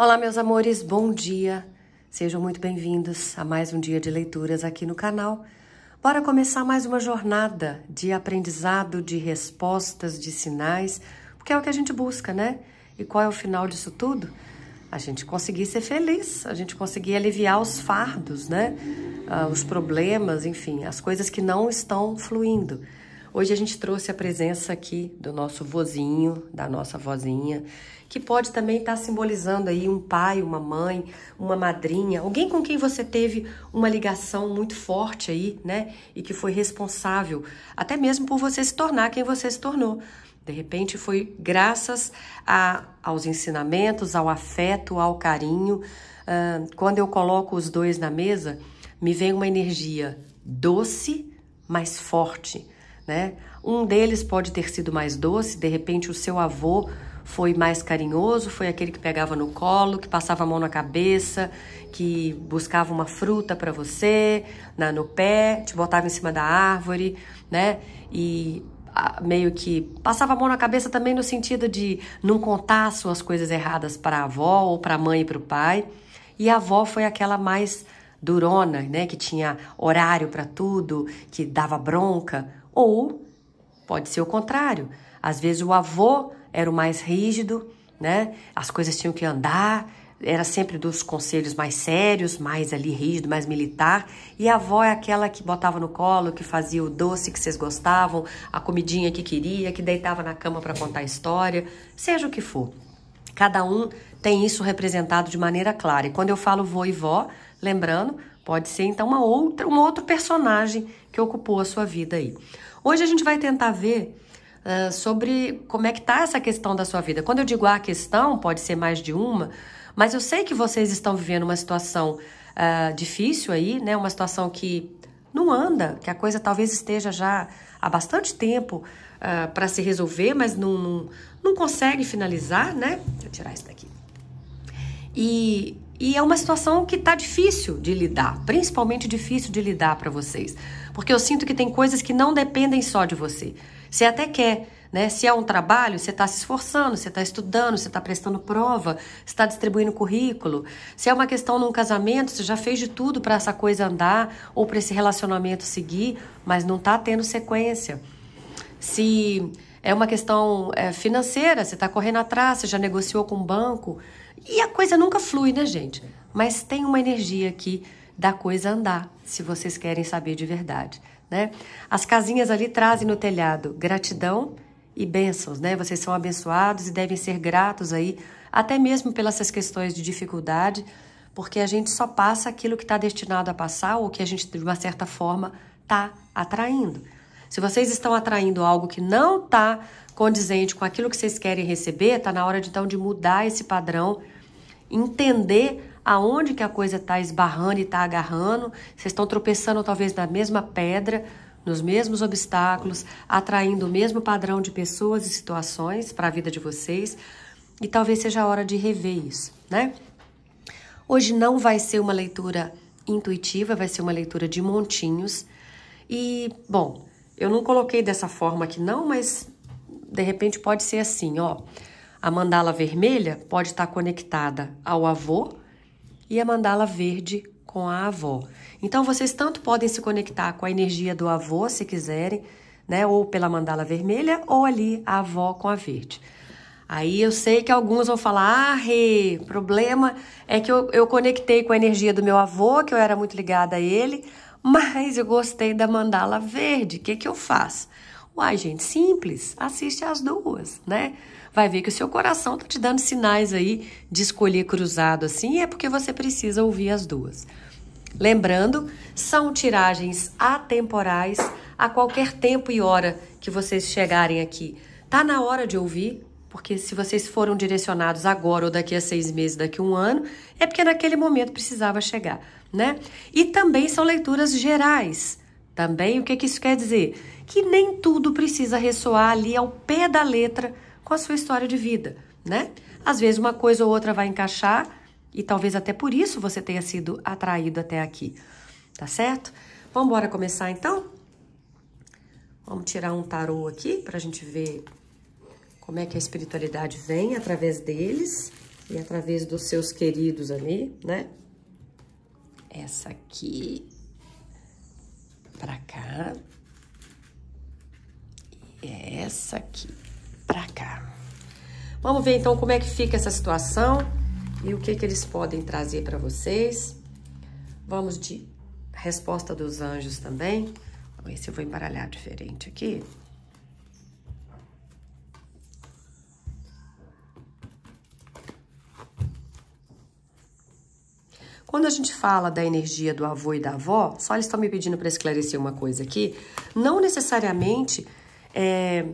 Olá, meus amores, bom dia. Sejam muito bem-vindos a mais um dia de leituras aqui no canal. Bora começar mais uma jornada de aprendizado, de respostas, de sinais, porque é o que a gente busca, né? E qual é o final disso tudo? A gente conseguir ser feliz, a gente conseguir aliviar os fardos, né? Ah, os problemas, enfim, as coisas que não estão fluindo. Hoje a gente trouxe a presença aqui do nosso vozinho, da nossa vozinha, que pode também estar tá simbolizando aí um pai, uma mãe, uma madrinha, alguém com quem você teve uma ligação muito forte aí, né? E que foi responsável, até mesmo por você se tornar quem você se tornou. De repente foi graças a, aos ensinamentos, ao afeto, ao carinho. Uh, quando eu coloco os dois na mesa, me vem uma energia doce, mas forte né? Um deles pode ter sido mais doce, de repente o seu avô foi mais carinhoso, foi aquele que pegava no colo, que passava a mão na cabeça, que buscava uma fruta para você, na, no pé, te botava em cima da árvore, né? E a, meio que passava a mão na cabeça também no sentido de não contar suas coisas erradas para a avó ou para a mãe e para o pai. E a avó foi aquela mais durona, né, que tinha horário para tudo, que dava bronca. Ou pode ser o contrário. Às vezes o avô era o mais rígido, né? As coisas tinham que andar, era sempre dos conselhos mais sérios, mais ali rígido, mais militar, e a avó é aquela que botava no colo, que fazia o doce que vocês gostavam, a comidinha que queria, que deitava na cama para contar a história, seja o que for. Cada um tem isso representado de maneira clara. E quando eu falo vô e vó, lembrando, pode ser então uma outra, um outro personagem que ocupou a sua vida aí. Hoje a gente vai tentar ver uh, sobre como é que tá essa questão da sua vida. Quando eu digo a questão, pode ser mais de uma, mas eu sei que vocês estão vivendo uma situação uh, difícil aí, né? Uma situação que não anda, que a coisa talvez esteja já há bastante tempo uh, para se resolver, mas não, não, não consegue finalizar, né? Deixa eu tirar isso daqui. E e é uma situação que está difícil de lidar, principalmente difícil de lidar para vocês, porque eu sinto que tem coisas que não dependem só de você. Você até quer, né? Se é um trabalho, você está se esforçando, você está estudando, você está prestando prova, você está distribuindo currículo. Se é uma questão num casamento, você já fez de tudo para essa coisa andar ou para esse relacionamento seguir, mas não está tendo sequência. Se é uma questão é, financeira, você está correndo atrás, você já negociou com o banco, e a coisa nunca flui, né, gente? Mas tem uma energia aqui da coisa andar, se vocês querem saber de verdade, né? As casinhas ali trazem no telhado gratidão e bênçãos, né? Vocês são abençoados e devem ser gratos aí, até mesmo pelas questões de dificuldade, porque a gente só passa aquilo que está destinado a passar ou que a gente, de uma certa forma, está atraindo. Se vocês estão atraindo algo que não está condizente com aquilo que vocês querem receber, está na hora, então, de mudar esse padrão entender aonde que a coisa está esbarrando e está agarrando. Vocês estão tropeçando talvez na mesma pedra, nos mesmos obstáculos, atraindo o mesmo padrão de pessoas e situações para a vida de vocês. E talvez seja a hora de rever isso, né? Hoje não vai ser uma leitura intuitiva, vai ser uma leitura de montinhos. E, bom, eu não coloquei dessa forma aqui não, mas de repente pode ser assim, ó. A mandala vermelha pode estar conectada ao avô e a mandala verde com a avó. Então vocês tanto podem se conectar com a energia do avô, se quiserem, né, ou pela mandala vermelha ou ali a avó com a verde. Aí eu sei que alguns vão falar: ah, Rê, problema é que eu, eu conectei com a energia do meu avô, que eu era muito ligada a ele, mas eu gostei da mandala verde, o que, que eu faço? Uai, gente, simples, assiste as duas, né? vai ver que o seu coração está te dando sinais aí de escolher cruzado assim, é porque você precisa ouvir as duas. Lembrando, são tiragens atemporais a qualquer tempo e hora que vocês chegarem aqui. Tá na hora de ouvir, porque se vocês foram direcionados agora ou daqui a seis meses, daqui a um ano, é porque naquele momento precisava chegar, né? E também são leituras gerais. Também o que, que isso quer dizer? Que nem tudo precisa ressoar ali ao pé da letra com a sua história de vida, né? Às vezes uma coisa ou outra vai encaixar e talvez até por isso você tenha sido atraído até aqui, tá certo? Vamos embora começar então? Vamos tirar um tarô aqui para a gente ver como é que a espiritualidade vem através deles e através dos seus queridos ali, né? Essa aqui para cá. E essa aqui pra cá. Vamos ver então como é que fica essa situação e o que que eles podem trazer para vocês. Vamos de resposta dos anjos também. se eu vou embaralhar diferente aqui. Quando a gente fala da energia do avô e da avó, só eles estão me pedindo para esclarecer uma coisa aqui, não necessariamente é,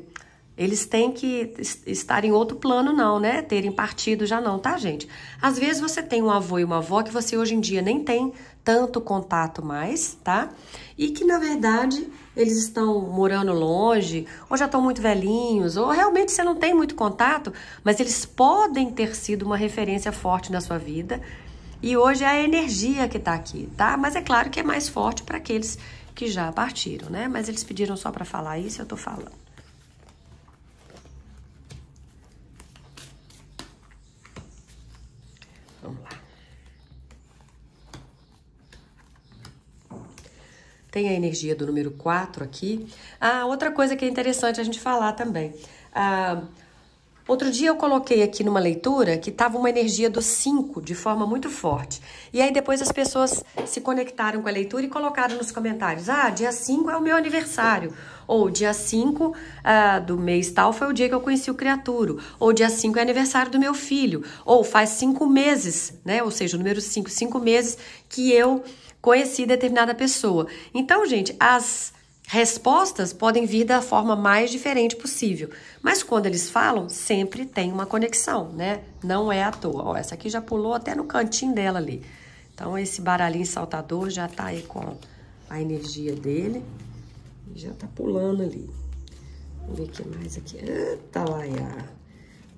eles têm que estar em outro plano, não, né? Terem partido já não, tá, gente? Às vezes você tem um avô e uma avó que você hoje em dia nem tem tanto contato mais, tá? E que na verdade eles estão morando longe, ou já estão muito velhinhos, ou realmente você não tem muito contato, mas eles podem ter sido uma referência forte na sua vida. E hoje é a energia que tá aqui, tá? Mas é claro que é mais forte para aqueles que já partiram, né? Mas eles pediram só para falar isso, eu tô falando. Vamos lá. Tem a energia do número 4 aqui. Ah, outra coisa que é interessante a gente falar também. Ah, Outro dia eu coloquei aqui numa leitura que estava uma energia do 5 de forma muito forte. E aí depois as pessoas se conectaram com a leitura e colocaram nos comentários: ah, dia 5 é o meu aniversário. Ou dia 5 ah, do mês tal foi o dia que eu conheci o criaturo. Ou dia 5 é aniversário do meu filho. Ou faz cinco meses, né? Ou seja, o número 5, cinco meses que eu conheci determinada pessoa. Então, gente, as Respostas podem vir da forma mais diferente possível, mas quando eles falam, sempre tem uma conexão, né? Não é à toa. Ó, essa aqui já pulou até no cantinho dela ali. Então, esse baralhinho saltador já tá aí com a energia dele. Já tá pulando ali. Vamos ver o que mais aqui. Ah, tá lá, já.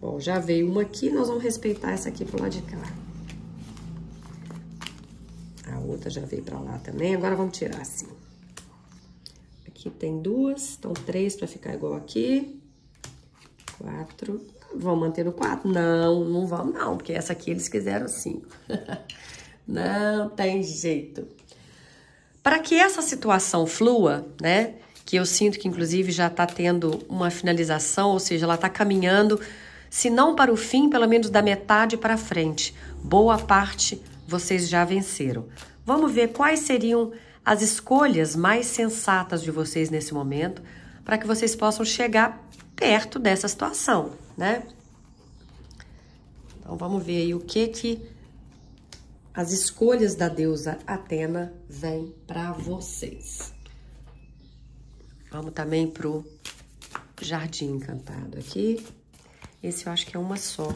Ó, já veio uma aqui, nós vamos respeitar essa aqui pro lado de cá. A outra já veio pra lá também, agora vamos tirar assim. Aqui tem duas, então três para ficar igual aqui. Quatro. Vão manter no quatro? Não, não vão não, porque essa aqui eles quiseram cinco. Assim. não tem jeito. Para que essa situação flua, né? Que eu sinto que, inclusive, já está tendo uma finalização, ou seja, ela está caminhando, se não para o fim, pelo menos da metade para frente. Boa parte vocês já venceram. Vamos ver quais seriam as escolhas mais sensatas de vocês nesse momento para que vocês possam chegar perto dessa situação, né? Então vamos ver aí o que que as escolhas da deusa Atena vêm para vocês. Vamos também pro Jardim Encantado aqui. Esse eu acho que é uma só.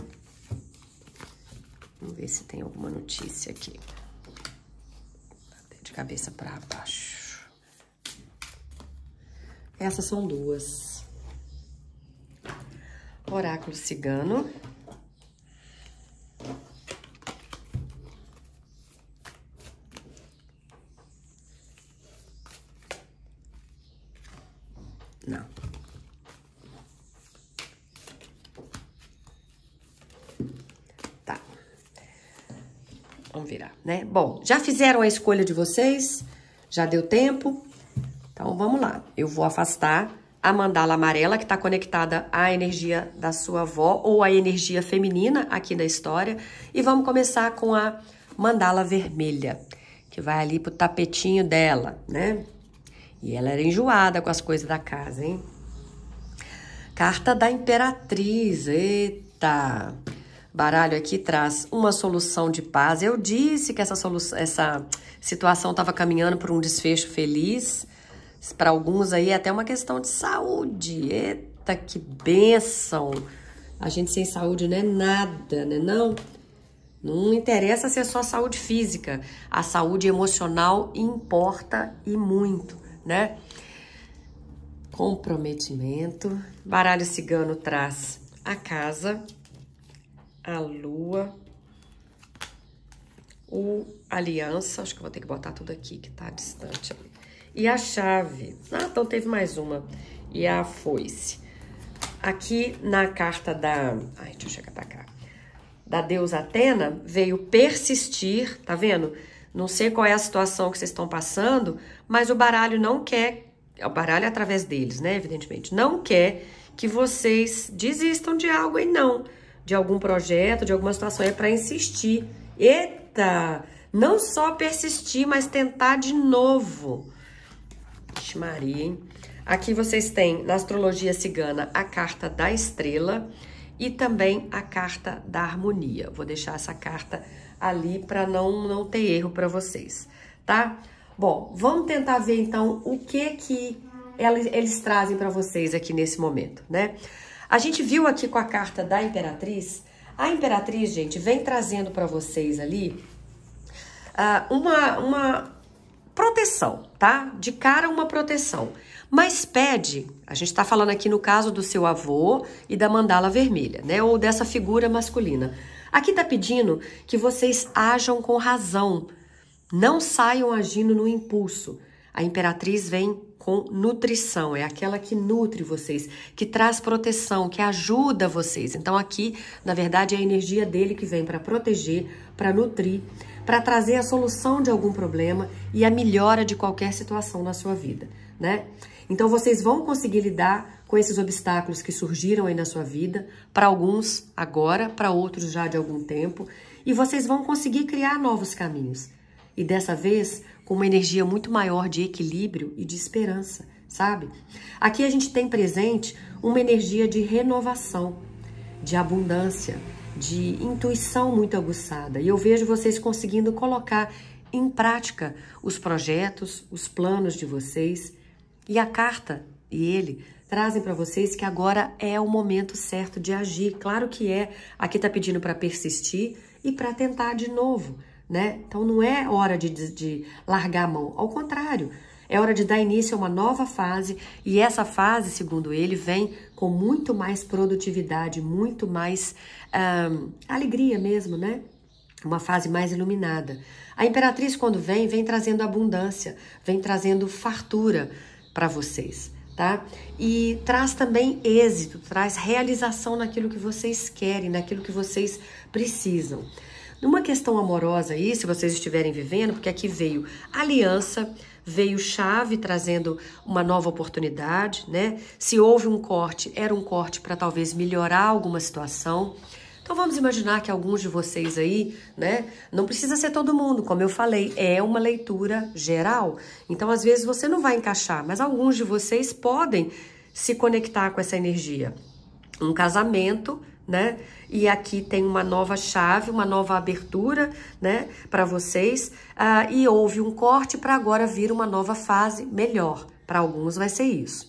Vamos ver se tem alguma notícia aqui de cabeça para baixo. Essas são duas. Oráculo cigano. Não. Vamos virar, né? Bom, já fizeram a escolha de vocês? Já deu tempo? Então, vamos lá. Eu vou afastar a mandala amarela, que está conectada à energia da sua avó ou à energia feminina aqui na história. E vamos começar com a mandala vermelha, que vai ali pro tapetinho dela, né? E ela era enjoada com as coisas da casa, hein? Carta da Imperatriz, eita! baralho aqui traz uma solução de paz. Eu disse que essa, essa situação estava caminhando para um desfecho feliz. Para alguns aí é até uma questão de saúde. Eita, que benção! A gente sem saúde não é nada, né não? Não interessa ser é só saúde física. A saúde emocional importa e muito, né? Comprometimento. Baralho cigano traz a casa, a lua, o aliança, acho que vou ter que botar tudo aqui que tá distante ali. E a chave. Ah, então teve mais uma. E a foice. Aqui na carta da. Ai, deixa eu chegar pra cá. Da deusa Atena, veio persistir, tá vendo? Não sei qual é a situação que vocês estão passando, mas o baralho não quer. O baralho é através deles, né? Evidentemente. Não quer que vocês desistam de algo e não de algum projeto, de alguma situação, é para insistir. Eita! Não só persistir, mas tentar de novo. Vixe Maria, hein? Aqui vocês têm, na astrologia cigana, a carta da estrela e também a carta da harmonia. Vou deixar essa carta ali para não, não ter erro para vocês, tá? Bom, vamos tentar ver então o que que eles, eles trazem para vocês aqui nesse momento, né? A gente viu aqui com a carta da Imperatriz. A Imperatriz, gente, vem trazendo para vocês ali uh, uma, uma proteção, tá? De cara, uma proteção. Mas pede, a gente está falando aqui no caso do seu avô e da mandala vermelha, né? Ou dessa figura masculina. Aqui tá pedindo que vocês ajam com razão, não saiam agindo no impulso. A imperatriz vem com nutrição, é aquela que nutre vocês, que traz proteção, que ajuda vocês. Então aqui, na verdade, é a energia dele que vem para proteger, para nutrir, para trazer a solução de algum problema e a melhora de qualquer situação na sua vida, né? Então vocês vão conseguir lidar com esses obstáculos que surgiram aí na sua vida, para alguns agora, para outros já de algum tempo, e vocês vão conseguir criar novos caminhos. E dessa vez com uma energia muito maior de equilíbrio e de esperança, sabe? Aqui a gente tem presente uma energia de renovação, de abundância, de intuição muito aguçada. E eu vejo vocês conseguindo colocar em prática os projetos, os planos de vocês. E a carta e ele trazem para vocês que agora é o momento certo de agir. Claro que é. Aqui está pedindo para persistir e para tentar de novo né? Então não é hora de, de, de largar a mão, ao contrário, é hora de dar início a uma nova fase e essa fase, segundo ele, vem com muito mais produtividade, muito mais alegria mesmo, né? Uma fase mais iluminada. A imperatriz, quando vem, vem trazendo abundância, vem trazendo fartura para vocês, tá? E traz também êxito, traz realização naquilo que vocês querem, naquilo que vocês precisam. Numa questão amorosa aí, se vocês estiverem vivendo, porque aqui veio aliança, veio chave trazendo uma nova oportunidade, né? Se houve um corte, era um corte para talvez melhorar alguma situação. Então vamos imaginar que alguns de vocês aí, né? Não precisa ser todo mundo, como eu falei, é uma leitura geral. Então às vezes você não vai encaixar, mas alguns de vocês podem se conectar com essa energia. Um casamento né? E aqui tem uma nova chave, uma nova abertura, né, para vocês. Ah, e houve um corte para agora vir uma nova fase melhor. Para alguns vai ser isso.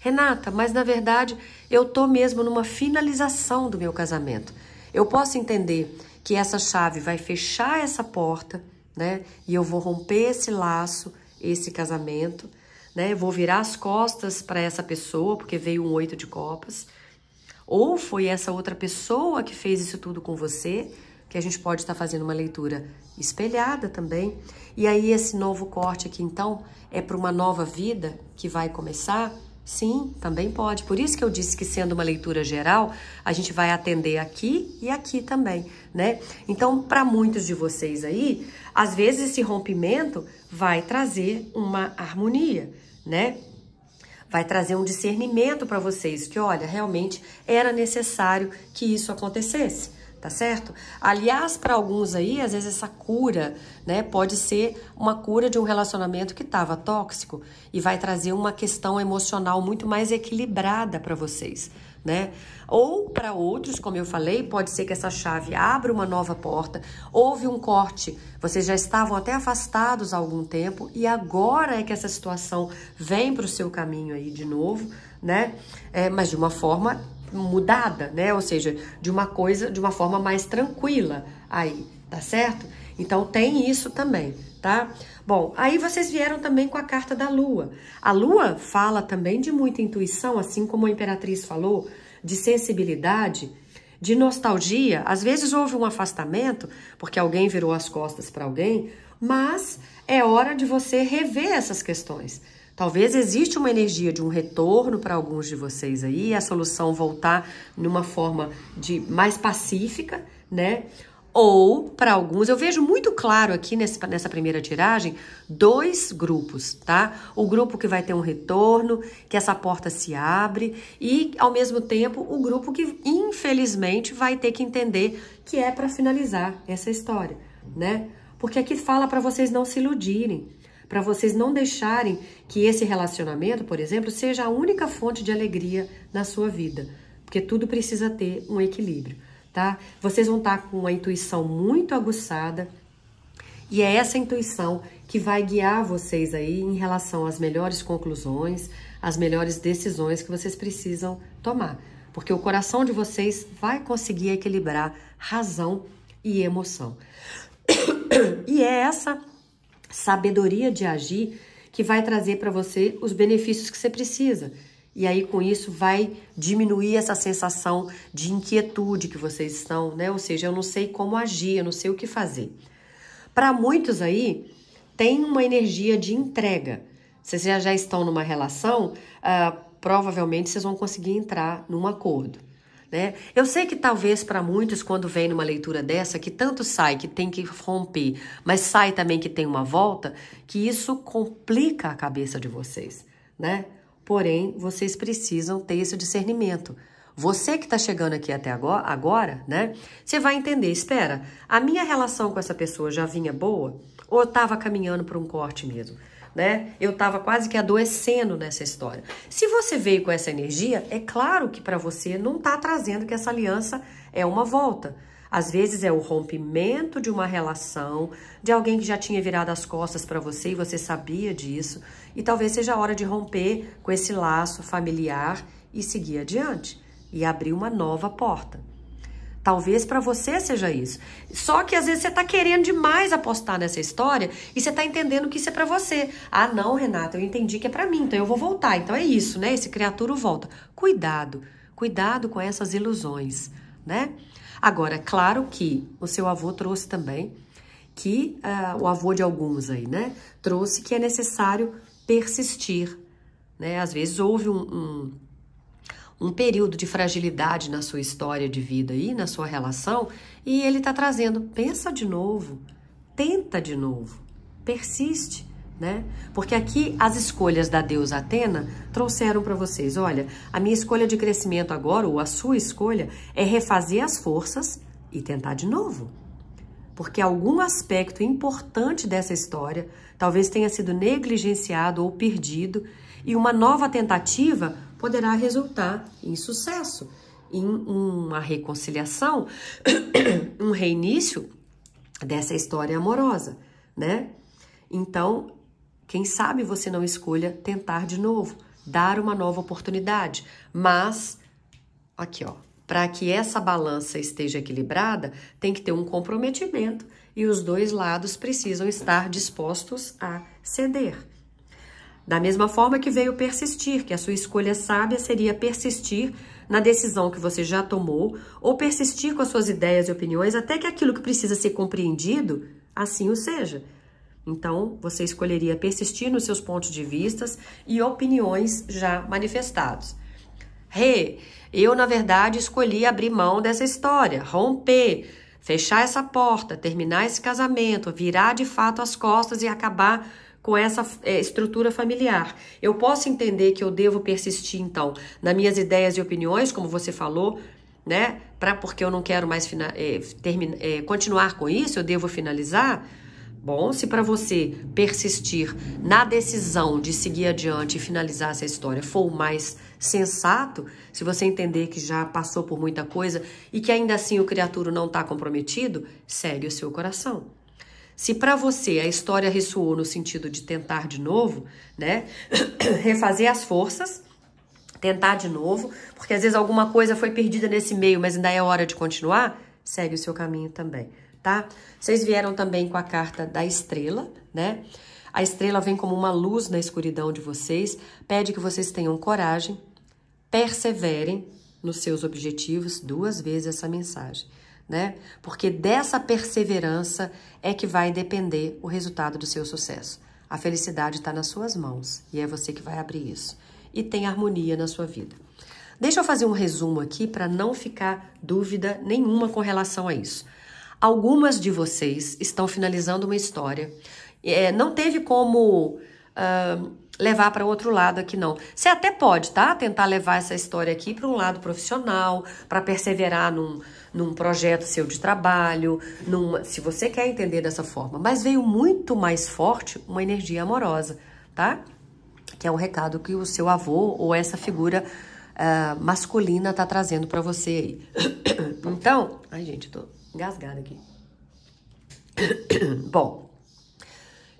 Renata, mas na verdade eu tô mesmo numa finalização do meu casamento. Eu posso entender que essa chave vai fechar essa porta, né? E eu vou romper esse laço, esse casamento, né? vou virar as costas para essa pessoa, porque veio um oito de copas ou foi essa outra pessoa que fez isso tudo com você, que a gente pode estar fazendo uma leitura espelhada também. E aí esse novo corte aqui então é para uma nova vida que vai começar. Sim, também pode. Por isso que eu disse que sendo uma leitura geral, a gente vai atender aqui e aqui também, né? Então, para muitos de vocês aí, às vezes esse rompimento vai trazer uma harmonia, né? vai trazer um discernimento para vocês que, olha, realmente era necessário que isso acontecesse, tá certo? Aliás, para alguns aí, às vezes essa cura, né, pode ser uma cura de um relacionamento que estava tóxico e vai trazer uma questão emocional muito mais equilibrada para vocês né? Ou para outros, como eu falei, pode ser que essa chave abra uma nova porta, houve um corte, vocês já estavam até afastados há algum tempo e agora é que essa situação vem para o seu caminho aí de novo, né? É, mas de uma forma mudada, né? Ou seja, de uma coisa, de uma forma mais tranquila aí, tá certo? Então tem isso também, tá? Bom, aí vocês vieram também com a carta da lua. A lua fala também de muita intuição, assim como a imperatriz falou, de sensibilidade, de nostalgia. Às vezes houve um afastamento porque alguém virou as costas para alguém, mas é hora de você rever essas questões. Talvez exista uma energia de um retorno para alguns de vocês aí, a solução voltar numa forma de mais pacífica, né? ou para alguns, eu vejo muito claro aqui nesse, nessa primeira tiragem, dois grupos, tá? O grupo que vai ter um retorno, que essa porta se abre, e ao mesmo tempo o grupo que infelizmente vai ter que entender que é para finalizar essa história, né? Porque aqui fala para vocês não se iludirem, para vocês não deixarem que esse relacionamento, por exemplo, seja a única fonte de alegria na sua vida, porque tudo precisa ter um equilíbrio tá? Vocês vão estar tá com uma intuição muito aguçada e é essa intuição que vai guiar vocês aí em relação às melhores conclusões, às melhores decisões que vocês precisam tomar, porque o coração de vocês vai conseguir equilibrar razão e emoção. E é essa sabedoria de agir que vai trazer para você os benefícios que você precisa. E aí, com isso, vai diminuir essa sensação de inquietude que vocês estão, né? Ou seja, eu não sei como agir, eu não sei o que fazer. Para muitos aí, tem uma energia de entrega. Vocês já, já estão numa relação, ah, provavelmente vocês vão conseguir entrar num acordo. Né? Eu sei que talvez para muitos, quando vem numa leitura dessa, que tanto sai que tem que romper, mas sai também que tem uma volta, que isso complica a cabeça de vocês. Né? Porém, vocês precisam ter esse discernimento. Você que está chegando aqui até agora, agora, né? Você vai entender. Espera, a minha relação com essa pessoa já vinha boa ou estava caminhando para um corte mesmo? Né? Eu estava quase que adoecendo nessa história. Se você veio com essa energia, é claro que para você não está trazendo que essa aliança é uma volta. Às vezes é o rompimento de uma relação, de alguém que já tinha virado as costas para você e você sabia disso, e talvez seja a hora de romper com esse laço familiar e seguir adiante e abrir uma nova porta. Talvez para você seja isso. Só que às vezes você está querendo demais apostar nessa história e você está entendendo que isso é para você. Ah, não, Renata, eu entendi que é para mim, então eu vou voltar. Então é isso, né? Esse criatura volta. Cuidado, cuidado com essas ilusões, né? Agora, claro que o seu avô trouxe também que uh, o avô de alguns aí, né, trouxe que é necessário persistir, né? Às vezes houve um, um, um período de fragilidade na sua história de vida aí, na sua relação, e ele está trazendo, pensa de novo, tenta de novo, persiste, né? Porque aqui as escolhas da deusa Atena trouxeram para vocês, olha, a minha escolha de crescimento agora, ou a sua escolha, é refazer as forças e tentar de novo. Porque algum aspecto importante dessa história talvez tenha sido negligenciado ou perdido, e uma nova tentativa poderá resultar em sucesso, em uma reconciliação, um reinício dessa história amorosa, né? Então, quem sabe você não escolha tentar de novo, dar uma nova oportunidade, mas aqui ó, para que essa balança esteja equilibrada, tem que ter um comprometimento e os dois lados precisam estar dispostos a ceder. Da mesma forma que veio persistir, que a sua escolha sábia seria persistir na decisão que você já tomou ou persistir com as suas ideias e opiniões até que aquilo que precisa ser compreendido assim o seja. Então, você escolheria persistir nos seus pontos de vistas e opiniões já manifestados. Re, eu na verdade escolhi abrir mão dessa história, romper, fechar essa porta, terminar esse casamento, virar de fato as costas e acabar com essa é, estrutura familiar. Eu posso entender que eu devo persistir então nas minhas ideias e opiniões, como você falou, né? Para porque eu não quero mais é, é, continuar com isso, eu devo finalizar. Bom, se para você persistir na decisão de seguir adiante e finalizar essa história for o mais sensato, se você entender que já passou por muita coisa e que ainda assim o criatura não está comprometido, segue o seu coração. Se para você a história ressoou no sentido de tentar de novo, né, refazer as forças, tentar de novo, porque às vezes alguma coisa foi perdida nesse meio, mas ainda é hora de continuar, segue o seu caminho também tá? Vocês vieram também com a carta da estrela, né? A estrela vem como uma luz na escuridão de vocês, pede que vocês tenham coragem, perseverem nos seus objetivos, duas vezes essa mensagem, né? Porque dessa perseverança é que vai depender o resultado do seu sucesso. A felicidade está nas suas mãos e é você que vai abrir isso. E tem harmonia na sua vida. Deixa eu fazer um resumo aqui para não ficar dúvida nenhuma com relação a isso. Algumas de vocês estão finalizando uma história. É, não teve como uh, levar para outro lado aqui, não. Você até pode, tá? Tentar levar essa história aqui para um lado profissional, para perseverar num, num projeto seu de trabalho, se você quer entender dessa forma. Mas veio muito mais forte uma energia amorosa, tá? Que é um recado que o seu avô ou essa figura uh, masculina tá trazendo para você aí. então, ai gente, tô Engasgada aqui. Bom,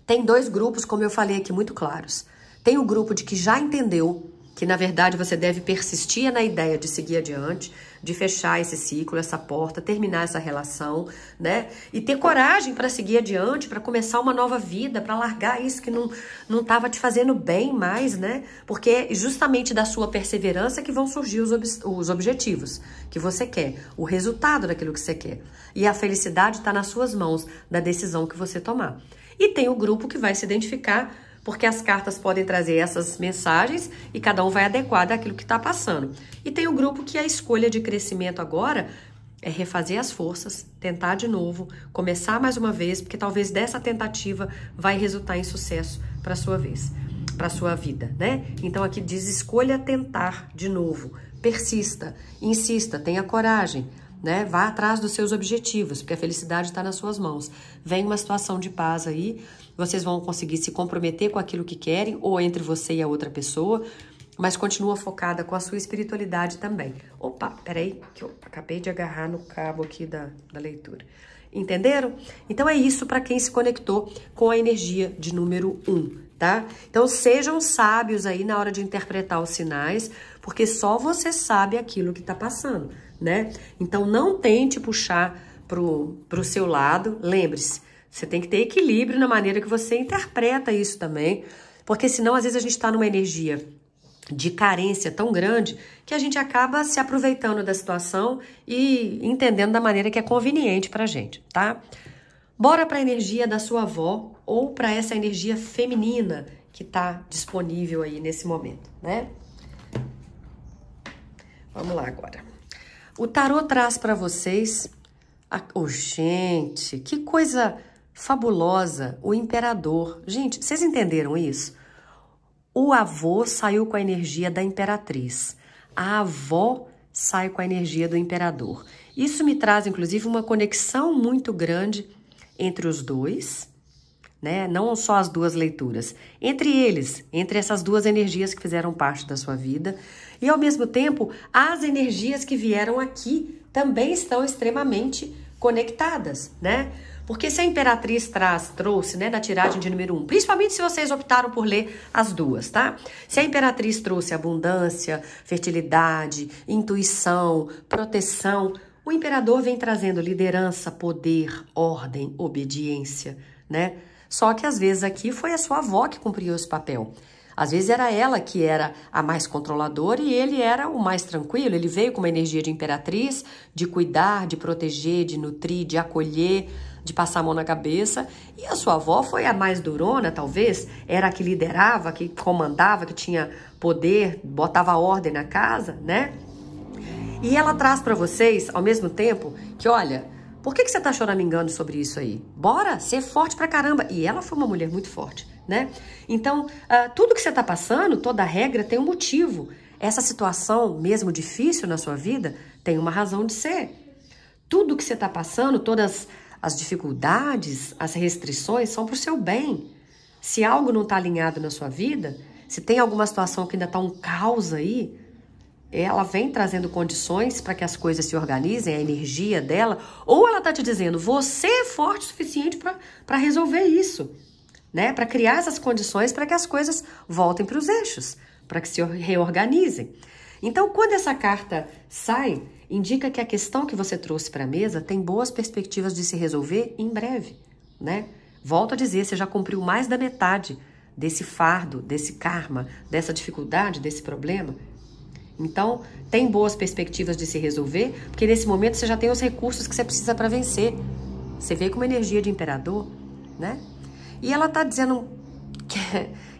tem dois grupos, como eu falei aqui, muito claros. Tem o grupo de que já entendeu que na verdade você deve persistir na ideia de seguir adiante, de fechar esse ciclo, essa porta, terminar essa relação, né? E ter coragem para seguir adiante, para começar uma nova vida, para largar isso que não não estava te fazendo bem mais, né? Porque é justamente da sua perseverança que vão surgir os, ob os objetivos que você quer, o resultado daquilo que você quer. E a felicidade está nas suas mãos, da decisão que você tomar. E tem o grupo que vai se identificar porque as cartas podem trazer essas mensagens e cada um vai adequado àquilo que está passando. E tem o grupo que a escolha de crescimento agora é refazer as forças, tentar de novo, começar mais uma vez, porque talvez dessa tentativa vai resultar em sucesso para sua vez, para sua vida, né? Então aqui diz escolha tentar de novo, persista, insista, tenha coragem, né? Vá atrás dos seus objetivos, porque a felicidade está nas suas mãos. Vem uma situação de paz aí vocês vão conseguir se comprometer com aquilo que querem ou entre você e a outra pessoa, mas continua focada com a sua espiritualidade também. Opa, peraí, que eu acabei de agarrar no cabo aqui da, da leitura. Entenderam? Então é isso para quem se conectou com a energia de número 1, um, tá? Então sejam sábios aí na hora de interpretar os sinais, porque só você sabe aquilo que tá passando, né? Então não tente puxar pro, pro seu lado. Lembre-se, você tem que ter equilíbrio na maneira que você interpreta isso também, porque senão às vezes a gente está numa energia de carência tão grande que a gente acaba se aproveitando da situação e entendendo da maneira que é conveniente para gente, tá? Bora para a energia da sua avó ou para essa energia feminina que está disponível aí nesse momento, né? Vamos lá agora. O tarot traz para vocês. A... Oh, gente, que coisa fabulosa, o imperador. Gente, vocês entenderam isso? O avô saiu com a energia da imperatriz, a avó sai com a energia do imperador. Isso me traz, inclusive, uma conexão muito grande entre os dois, né? Não só as duas leituras, entre eles, entre essas duas energias que fizeram parte da sua vida, e ao mesmo tempo, as energias que vieram aqui também estão extremamente conectadas, né? Porque se a Imperatriz traz, trouxe, né, da tiragem de número 1, um, principalmente se vocês optaram por ler as duas, tá? Se a Imperatriz trouxe abundância, fertilidade, intuição, proteção, o imperador vem trazendo liderança, poder, ordem, obediência, né? Só que às vezes aqui foi a sua avó que cumpriu esse papel. Às vezes era ela que era a mais controladora e ele era o mais tranquilo. Ele veio com uma energia de imperatriz, de cuidar, de proteger, de nutrir, de acolher, de passar a mão na cabeça. E a sua avó foi a mais durona, talvez, era a que liderava, que comandava, que tinha poder, botava ordem na casa, né? E ela traz para vocês, ao mesmo tempo, que olha, por que, que você tá choramingando sobre isso aí? Bora ser forte pra caramba. E ela foi uma mulher muito forte, né? Então, uh, tudo que você tá passando, toda regra tem um motivo. Essa situação, mesmo difícil na sua vida, tem uma razão de ser. Tudo que você tá passando, todas as dificuldades, as restrições são para o seu bem. Se algo não está alinhado na sua vida, se tem alguma situação que ainda está um caos aí, ela vem trazendo condições para que as coisas se organizem, a energia dela, ou ela está te dizendo, você é forte o suficiente para resolver isso, né? Para criar essas condições para que as coisas voltem para os eixos, para que se reorganizem. Então, quando essa carta sai, indica que a questão que você trouxe para a mesa tem boas perspectivas de se resolver em breve, né? Volto a dizer, você já cumpriu mais da metade desse fardo, desse karma, dessa dificuldade, desse problema. Então, tem boas perspectivas de se resolver, porque nesse momento você já tem os recursos que você precisa para vencer. Você vê com uma energia de imperador, né? E ela tá dizendo que,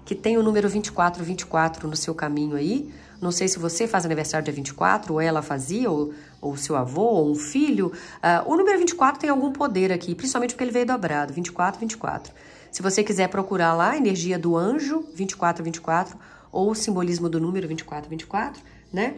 que tem o número 2424 no seu caminho aí, não sei se você faz aniversário dia 24, ou ela fazia, ou, ou seu avô, ou um filho. Uh, o número 24 tem algum poder aqui, principalmente porque ele veio dobrado, 24, 24. Se você quiser procurar lá, a energia do anjo, 24, 24, ou o simbolismo do número 24, 24, né?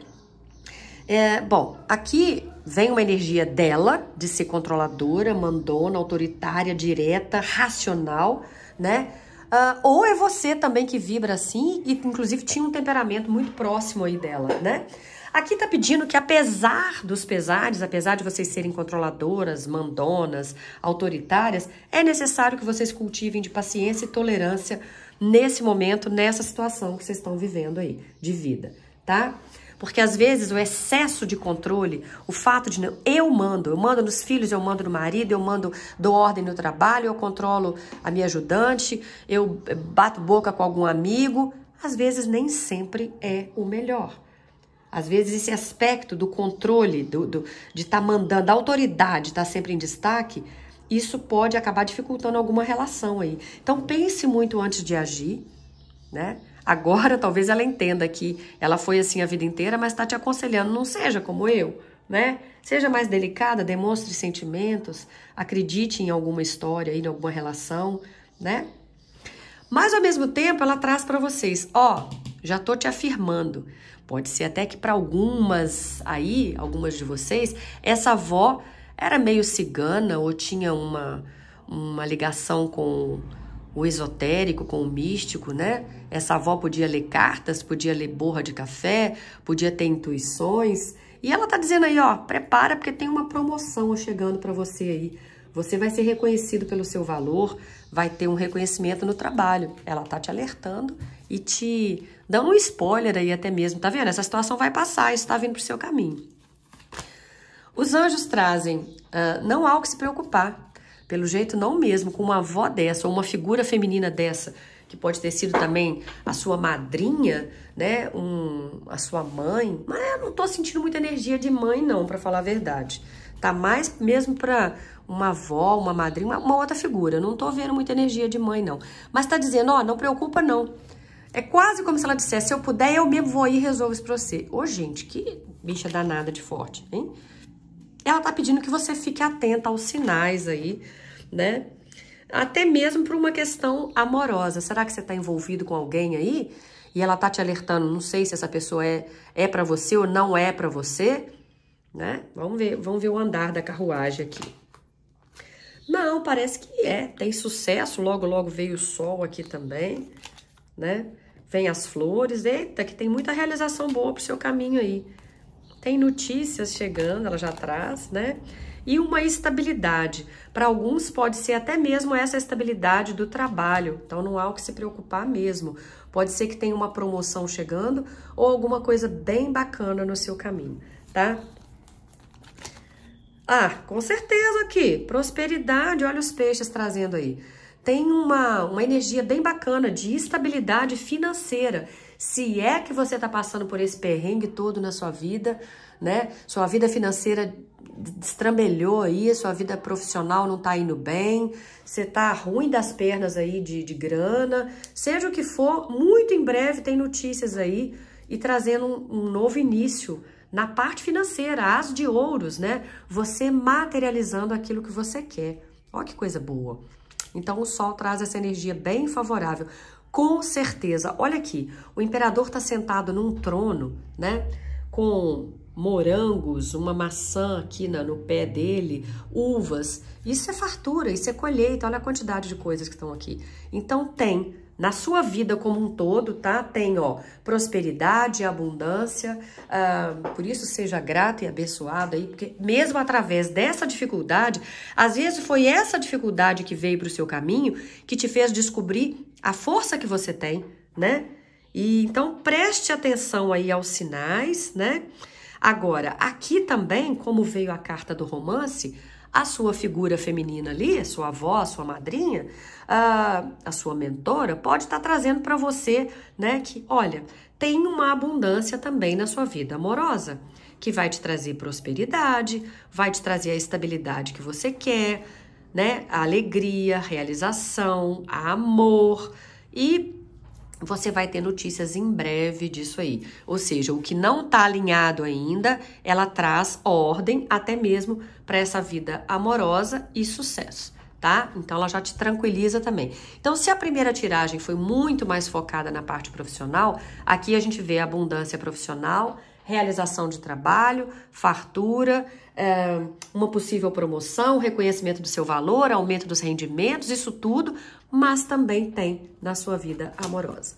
É, bom, aqui vem uma energia dela, de ser controladora, mandona, autoritária, direta, racional, né? Uh, ou é você também que vibra assim e, inclusive, tinha um temperamento muito próximo aí dela, né? Aqui tá pedindo que, apesar dos pesares, apesar de vocês serem controladoras, mandonas, autoritárias, é necessário que vocês cultivem de paciência e tolerância nesse momento, nessa situação que vocês estão vivendo aí de vida, tá? Porque às vezes o excesso de controle, o fato de eu mando, eu mando nos filhos, eu mando no marido, eu mando, dou ordem no trabalho, eu controlo a minha ajudante, eu eh, bato boca com algum amigo, às vezes nem sempre é o melhor. Às vezes esse aspecto do controle, do, do de estar tá mandando, da autoridade estar tá sempre em destaque, isso pode acabar dificultando alguma relação aí. Então pense muito antes de agir, né? Agora talvez ela entenda que ela foi assim a vida inteira, mas está te aconselhando, não seja como eu, né? Seja mais delicada, demonstre sentimentos, acredite em alguma história, em alguma relação, né? Mas ao mesmo tempo ela traz para vocês, ó, já tô te afirmando. Pode ser até que para algumas aí, algumas de vocês, essa avó era meio cigana ou tinha uma uma ligação com o esotérico com o místico, né? Essa avó podia ler cartas, podia ler borra de café, podia ter intuições. E ela tá dizendo aí, ó, prepara porque tem uma promoção chegando para você aí. Você vai ser reconhecido pelo seu valor, vai ter um reconhecimento no trabalho. Ela tá te alertando e te dando um spoiler aí até mesmo, tá vendo? Essa situação vai passar, está vindo pro seu caminho. Os anjos trazem, uh, não há o que se preocupar, pelo jeito, não mesmo. Com uma avó dessa, ou uma figura feminina dessa, que pode ter sido também a sua madrinha, né? Um, a sua mãe. Mas eu não tô sentindo muita energia de mãe, não, para falar a verdade. Tá mais mesmo pra uma avó, uma madrinha, uma, uma outra figura. não tô vendo muita energia de mãe, não. Mas tá dizendo, ó, oh, não preocupa, não. É quase como se ela dissesse: se eu puder, eu mesmo vou aí e resolvo isso pra você. Ô, gente, que bicha danada de forte, hein? ela tá pedindo que você fique atenta aos sinais aí, né? Até mesmo por uma questão amorosa. Será que você tá envolvido com alguém aí? E ela tá te alertando, não sei se essa pessoa é, é para você ou não é para você, né? Vamos ver, vamos ver o andar da carruagem aqui. Não, parece que é. Tem sucesso, logo, logo veio o sol aqui também, né? Vem as flores. Eita, que tem muita realização boa pro seu caminho aí tem notícias chegando, ela já traz, né? E uma estabilidade. Para alguns pode ser até mesmo essa estabilidade do trabalho. Então não há o que se preocupar mesmo. Pode ser que tenha uma promoção chegando ou alguma coisa bem bacana no seu caminho, tá? Ah, com certeza aqui. Prosperidade, olha os peixes trazendo aí. Tem uma, uma energia bem bacana de estabilidade financeira se é que você está passando por esse perrengue todo na sua vida, né? Sua vida financeira destrambelhou aí, sua vida profissional não tá indo bem, você tá ruim das pernas aí de, de grana, seja o que for, muito em breve tem notícias aí e trazendo um, um novo início na parte financeira, as de ouros, né? Você materializando aquilo que você quer. Olha que coisa boa. Então o sol traz essa energia bem favorável. Com certeza. Olha aqui, o imperador está sentado num trono, né? Com morangos, uma maçã aqui na, no pé dele, uvas. Isso é fartura, isso é colheita. Olha a quantidade de coisas que estão aqui. Então tem na sua vida como um todo, tá? Tem, ó, prosperidade, abundância. Ah, por isso seja grato e abençoado aí, porque mesmo através dessa dificuldade, às vezes foi essa dificuldade que veio para o seu caminho que te fez descobrir a força que você tem, né? E então preste atenção aí aos sinais, né? Agora, aqui também, como veio a carta do romance, a sua figura feminina ali, a sua avó, a sua madrinha, a, a sua mentora, pode estar tá trazendo para você, né, que olha, tem uma abundância também na sua vida amorosa, que vai te trazer prosperidade, vai te trazer a estabilidade que você quer, né? A alegria, realização, a amor e você vai ter notícias em breve disso aí. Ou seja, o que não está alinhado ainda, ela traz ordem até mesmo para essa vida amorosa e sucesso. Tá? Então ela já te tranquiliza também. Então, se a primeira tiragem foi muito mais focada na parte profissional, aqui a gente vê a abundância profissional, realização de trabalho, fartura, é, uma possível promoção, reconhecimento do seu valor, aumento dos rendimentos, isso tudo, mas também tem na sua vida amorosa.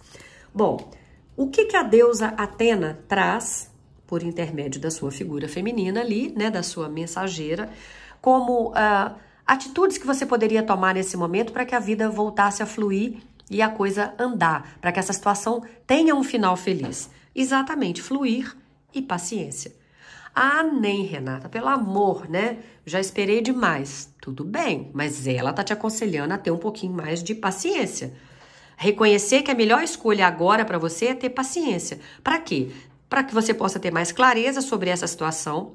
Bom, o que, que a deusa Atena traz por intermédio da sua figura feminina ali, né, da sua mensageira, como uh, atitudes que você poderia tomar nesse momento para que a vida voltasse a fluir e a coisa andar, para que essa situação tenha um final feliz? Exatamente, fluir e paciência. Ah, nem, Renata, pelo amor, né? Já esperei demais. Tudo bem, mas ela tá te aconselhando a ter um pouquinho mais de paciência. Reconhecer que é a melhor escolha agora para você é ter paciência. Para quê? Para que você possa ter mais clareza sobre essa situação,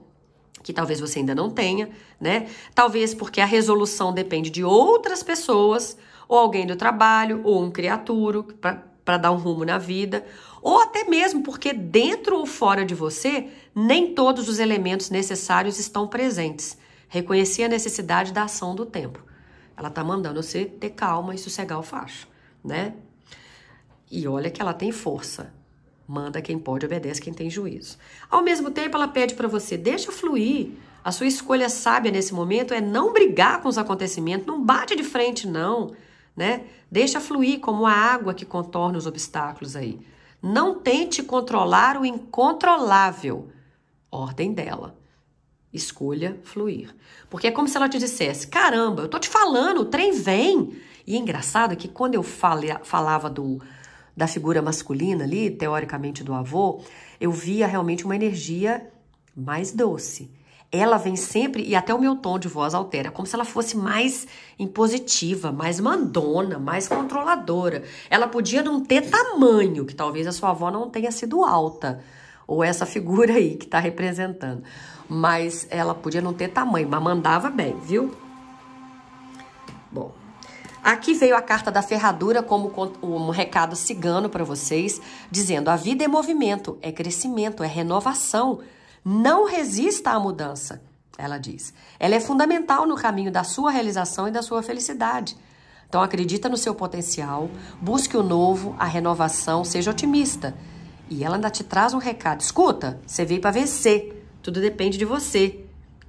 que talvez você ainda não tenha, né? Talvez porque a resolução depende de outras pessoas, ou alguém do trabalho, ou um criatura, pra para dar um rumo na vida, ou até mesmo porque dentro ou fora de você, nem todos os elementos necessários estão presentes. Reconheci a necessidade da ação do tempo. Ela tá mandando você ter calma e sossegar o facho, né? E olha que ela tem força. Manda quem pode, obedece quem tem juízo. Ao mesmo tempo, ela pede para você, deixa fluir. A sua escolha sábia nesse momento é não brigar com os acontecimentos, não bate de frente não, né? Deixa fluir como a água que contorna os obstáculos aí. Não tente controlar o incontrolável. Ordem dela. Escolha fluir. Porque é como se ela te dissesse: caramba, eu tô te falando, o trem vem. E é engraçado que quando eu falei, falava do da figura masculina ali, teoricamente do avô, eu via realmente uma energia mais doce ela vem sempre, e até o meu tom de voz altera, como se ela fosse mais impositiva, mais mandona, mais controladora. Ela podia não ter tamanho, que talvez a sua avó não tenha sido alta, ou essa figura aí que está representando. Mas ela podia não ter tamanho, mas mandava bem, viu? Bom. Aqui veio a carta da ferradura como um recado cigano para vocês, dizendo: a vida é movimento, é crescimento, é renovação. Não resista à mudança, ela diz. Ela é fundamental no caminho da sua realização e da sua felicidade. Então acredita no seu potencial, busque o novo, a renovação, seja otimista. E ela ainda te traz um recado. Escuta, você veio para vencer. Tudo depende de você,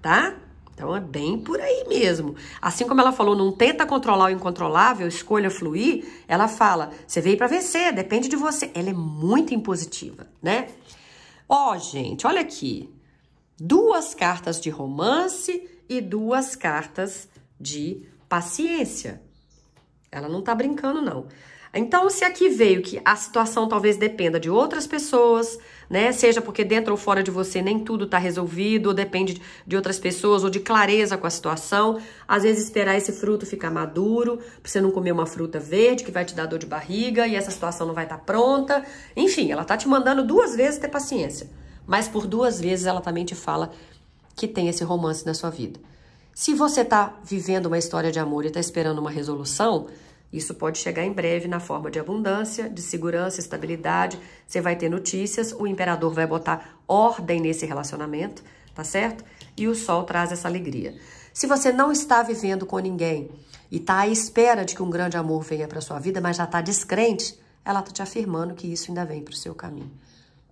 tá? Então é bem por aí mesmo. Assim como ela falou, não tenta controlar o incontrolável, escolha fluir, ela fala, você veio para vencer, depende de você. Ela é muito impositiva, né? Ó, oh, gente, olha aqui. Duas cartas de romance e duas cartas de paciência. Ela não tá brincando, não. Então, se aqui veio que a situação talvez dependa de outras pessoas, né? Seja porque dentro ou fora de você nem tudo está resolvido, ou depende de outras pessoas, ou de clareza com a situação. Às vezes esperar esse fruto ficar maduro, pra você não comer uma fruta verde que vai te dar dor de barriga e essa situação não vai estar tá pronta. Enfim, ela tá te mandando duas vezes ter paciência. Mas por duas vezes ela também te fala que tem esse romance na sua vida. Se você tá vivendo uma história de amor e tá esperando uma resolução, isso pode chegar em breve na forma de abundância, de segurança, estabilidade. Você vai ter notícias, o imperador vai botar ordem nesse relacionamento, tá certo? E o sol traz essa alegria. Se você não está vivendo com ninguém e está à espera de que um grande amor venha para sua vida, mas já está descrente, ela está te afirmando que isso ainda vem para o seu caminho.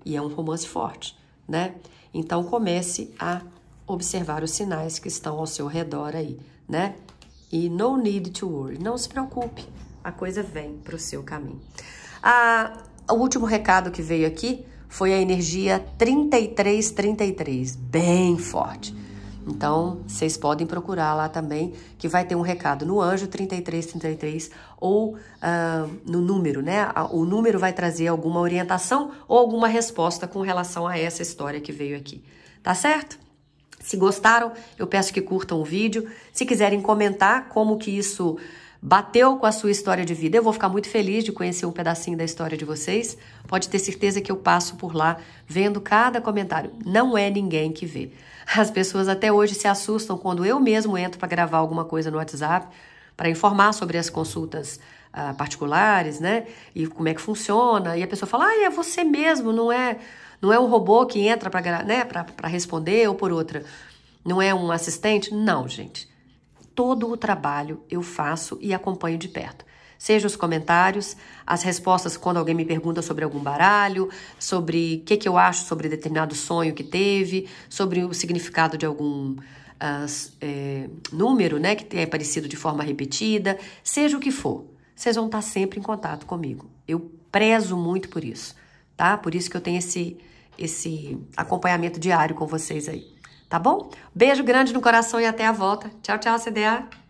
E é um romance forte, né? Então comece a observar os sinais que estão ao seu redor aí, né? E no need to worry. Não se preocupe, a coisa vem para o seu caminho. Ah, o último recado que veio aqui foi a energia 3333, bem forte. Então, vocês podem procurar lá também, que vai ter um recado no anjo 3333 ou ah, no número, né? O número vai trazer alguma orientação ou alguma resposta com relação a essa história que veio aqui. Tá certo? Se gostaram, eu peço que curtam o vídeo. Se quiserem comentar como que isso bateu com a sua história de vida, eu vou ficar muito feliz de conhecer um pedacinho da história de vocês. Pode ter certeza que eu passo por lá vendo cada comentário. Não é ninguém que vê. As pessoas até hoje se assustam quando eu mesmo entro para gravar alguma coisa no WhatsApp para informar sobre as consultas uh, particulares, né? E como é que funciona. E a pessoa fala: "Ah, é você mesmo, não é?" Não é um robô que entra para né, pra, responder ou por outra. Não é um assistente? Não, gente. Todo o trabalho eu faço e acompanho de perto. Seja os comentários, as respostas quando alguém me pergunta sobre algum baralho, sobre o que, que eu acho sobre determinado sonho que teve, sobre o significado de algum as, é, número né, que é parecido de forma repetida, seja o que for, vocês vão estar sempre em contato comigo. Eu prezo muito por isso, tá? Por isso que eu tenho esse, esse acompanhamento diário com vocês aí, tá bom? Beijo grande no coração e até a volta. Tchau, tchau, CDA!